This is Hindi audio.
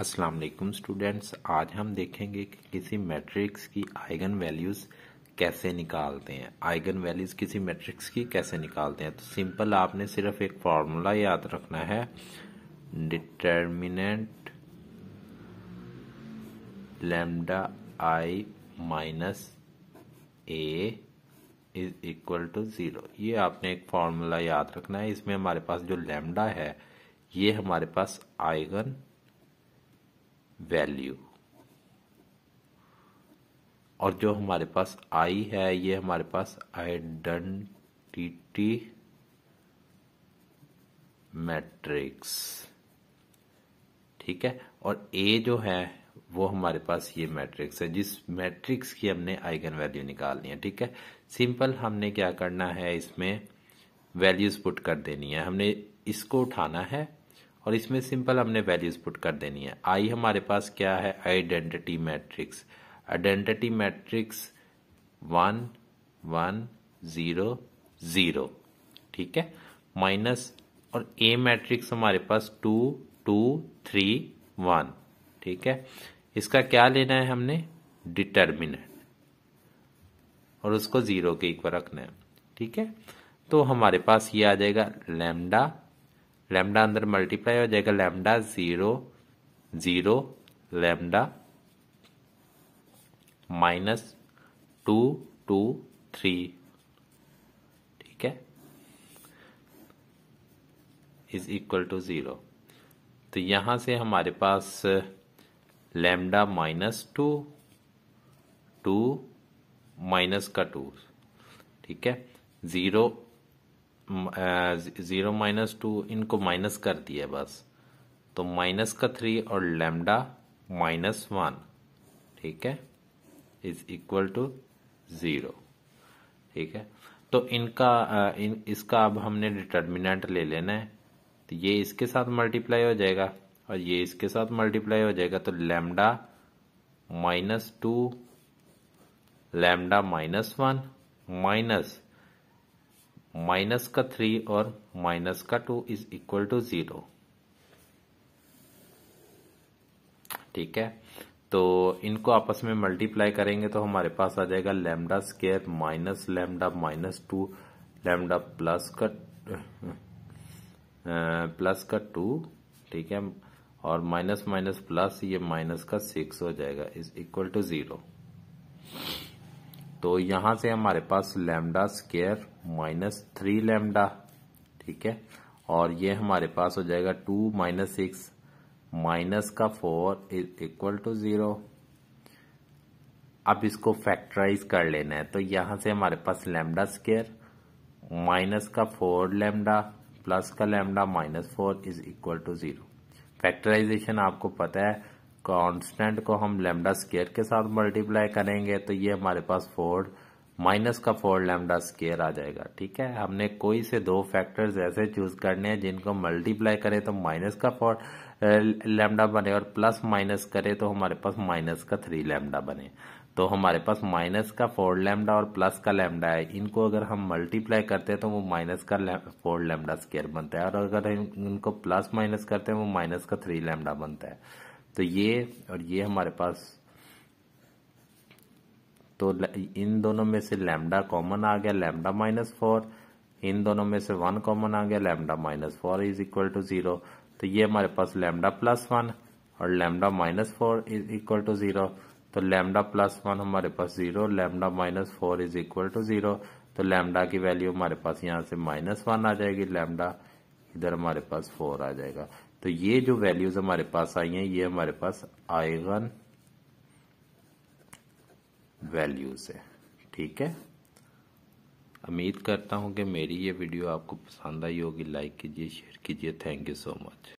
अस्सलाम वालेकुम स्टूडेंट्स आज हम देखेंगे कि किसी मैट्रिक्स की आइगन वैल्यूज़ कैसे निकालते हैं आइगन वैल्यूज़ किसी मैट्रिक्स की कैसे निकालते हैं तो सिंपल आपने सिर्फ एक फार्मूला याद रखना है determinant lambda I minus A is equal to zero ये आपने एक फार्मूला याद रखना है इसमें हमारे पास जो लेमडा है ये हमारे पास आइगन वैल्यू और जो हमारे पास आई है ये हमारे पास आइडेंटिटी मैट्रिक्स ठीक है और ए जो है वो हमारे पास ये मैट्रिक्स है जिस मैट्रिक्स की हमने आइगन वैल्यू निकालनी है ठीक है सिंपल हमने क्या करना है इसमें वैल्यूज पुट कर देनी है हमने इसको उठाना है और इसमें सिंपल हमने वैल्यूज पुट कर देनी है आई हमारे पास क्या है identity matrix identity matrix one one zero zero ठीक है माइनस और ए मैट्रिक्स हमारे पास टू टू थ्री वन ठीक है इसका क्या लेना है हमने डिटर्मिनेंट और उसको ज़ीरो के पर रखना है ठीक है तो हमारे पास ये आ जाएगा लेमडा लेमडा अंदर मल्टीप्लाई हो जाएगा lambda zero zero lambda minus two two three ठीक है इज इक्वल टू ज़ीरो तो यहां से हमारे पास lambda minus two two minus का टू ठीक है ज़ीरो ज़ीरो माइनस टू इनको माइनस कर दिया बस तो माइनस का थ्री और लेमडा माइनस वन ठीक है इज इक्वल टू ज़ीरो ठीक है तो इनका इन इसका अब हमने डिटर्मिनेंट ले लेना है तो ये इसके साथ मल्टीप्लाई हो जाएगा और ये इसके साथ मल्टीप्लाई हो जाएगा तो lambda minus two lambda minus one minus minus का थ्री और माइनस का two is equal to zero ठीक है तो इनको आपस में मल्टीप्लाई करेंगे तो हमारे पास आ जाएगा lambda square minus lambda minus two lambda plus का प्लस का टू ठीक है और माइनस माइनस प्लस ये माइनस का सिक्स हो जाएगा इज इक्वल टू जीरो तो यहां से हमारे पास lambda square minus three lambda ठीक है और ये हमारे पास हो जाएगा टू माइनस सिक्स माइनस का four is equal to zero अब इसको फैक्टराइज कर लेना है तो यहां से हमारे पास लेमडा स्केयर माइनस का फोर लेमडा प्लस का lambda minus four is equal to zero factorisation आपको पता है कांस्टेंट को हम लेमडा स्केयर के साथ मल्टीप्लाई करेंगे तो ये हमारे पास फोर माइनस का फोर लेमडा स्केयर आ जाएगा ठीक है हमने कोई से दो फैक्टर्स ऐसे चूज करने हैं जिनको मल्टीप्लाई करें तो माइनस का फोर लेमडा बने और प्लस माइनस करें तो हमारे पास माइनस का थ्री लेमडा बने तो हमारे पास माइनस का फोर लेमडा और प्लस का लेमडा है इनको अगर हम मल्टीप्लाई करते हैं तो वो माइनस का फोर लेमडा स्केयर बनता है और अगर इनको प्लस माइनस करते हैं वो माइनस का थ्री लेमडा बनता है तो ये और ये हमारे पास तो इन दोनों में से लैमडा कॉमन आ गया लैमडा माइनस फोर इन दोनों में से वन कॉमन आ गया lambda minus four is equal to zero तो ये हमारे पास लैमडा प्लस वन और lambda minus four is equal to zero तो लैमडा प्लस वन हमारे पास zero lambda minus four is equal to zero तो लैमडा की वैल्यू हमारे पास यहां से माइनस वन आ जाएगी लैमडा इधर हमारे पास फोर आ जाएगा तो ये जो वैल्यूज हमारे पास आई हैं ये हमारे पास आयगन वैल्यूज है ठीक है उम्मीद करता हूं कि मेरी ये वीडियो आपको पसंद आई होगी लाइक कीजिए शेयर कीजिए थैंक यू सो मच